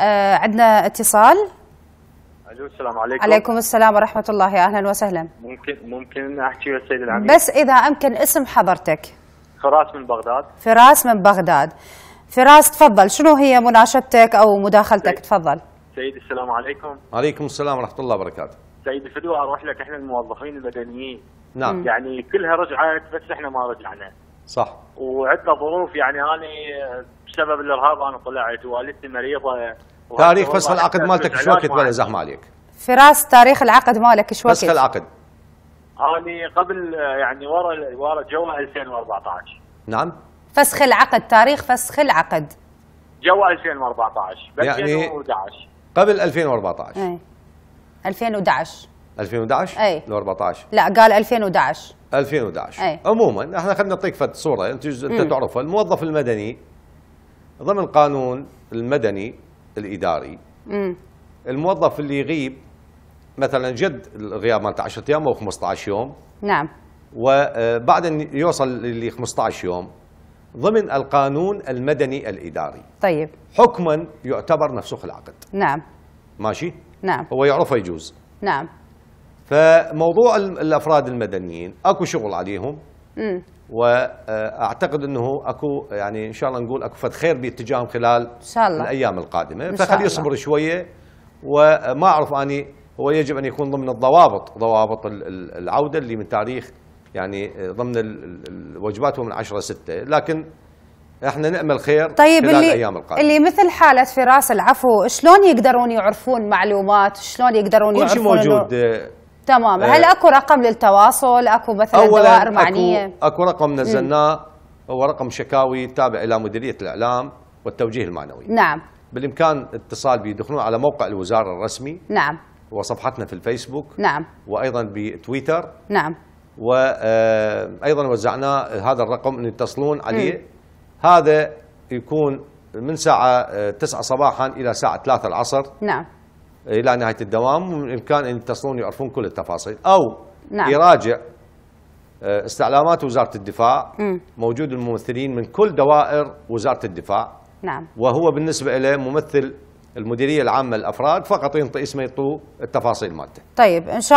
آه عندنا اتصال الو السلام عليكم عليكم السلام ورحمه الله يا اهلا وسهلا ممكن ممكن احكي ويا السيد العميد بس اذا امكن اسم حضرتك فراس من بغداد فراس من بغداد فراس تفضل شنو هي مناشدتك او مداخلتك سيد. تفضل سيدي السلام عليكم عليكم السلام ورحمه الله وبركاته سيدي فدوى اروح لك احنا الموظفين المدنيين نعم يعني كلها رجعت بس احنا ما رجعنا صح وعندنا ظروف يعني انا بسبب الارهاب انا طلعت ووالدتي مريضه تاريخ فسخ العقد مالتك شو وقت ولا زحمه عليك؟ فراس تاريخ العقد مالك شو وقت؟ فسخ العقد انا قبل يعني ورا ورا جو 2014 نعم فسخ العقد تاريخ فسخ العقد جو 2014 يعني 2011 قبل 2014 اي 2011 2011 اي لو 14 لا قال 2011 2011 أي. عموما احنا خلينا نعطيك فت صوره انت انت تعرفها الموظف المدني ضمن قانون المدني الاداري مم. الموظف اللي يغيب مثلا جد الغياب مالته 10 ايام او 15 يوم نعم وبعد ان يوصل ل 15 يوم ضمن القانون المدني الاداري طيب حكما يعتبر نفسخ العقد نعم ماشي نعم هو يعرفه يجوز نعم فموضوع الافراد المدنيين اكو شغل عليهم م. واعتقد آه، انه اكو يعني ان شاء الله نقول اكو فد خير باتجاههم خلال إن شاء الله. الايام القادمه فخليه يصبر شويه وما آه، اعرف اني هو يجب ان يكون ضمن الضوابط ضوابط العوده اللي من تاريخ يعني آه، ضمن الوجبات هو من 10 6 لكن احنا نامل خير طيب خلال اللي الايام القادمه اللي مثل حاله فراس العفو شلون يقدرون يعرفون معلومات شلون يقدرون يعرفون كل شيء موجود تمام هل إيه. اكو رقم للتواصل اكو مثلا دوائر معنيه أكو, اكو رقم نزلناه هو رقم شكاوي تابع الى مديريه الاعلام والتوجيه المعنوي نعم بالامكان اتصال بي يدخلون على موقع الوزاره الرسمي نعم وصفحتنا في الفيسبوك نعم وايضا بتويتر نعم وايضا آه، وزعنا هذا الرقم ان يتصلون عليه مم. هذا يكون من ساعه 9 آه، صباحا الى ساعه 3 العصر نعم الى نهايه الدوام ومن الامكان ان يتصلون يعرفون كل التفاصيل او نعم. يراجع آه، استعلامات وزاره الدفاع م. موجود الممثلين من كل دوائر وزاره الدفاع نعم وهو بالنسبه له ممثل المديريه العامه للافراد فقط ينطي اسمه يطو التفاصيل مالته طيب ان شاء الله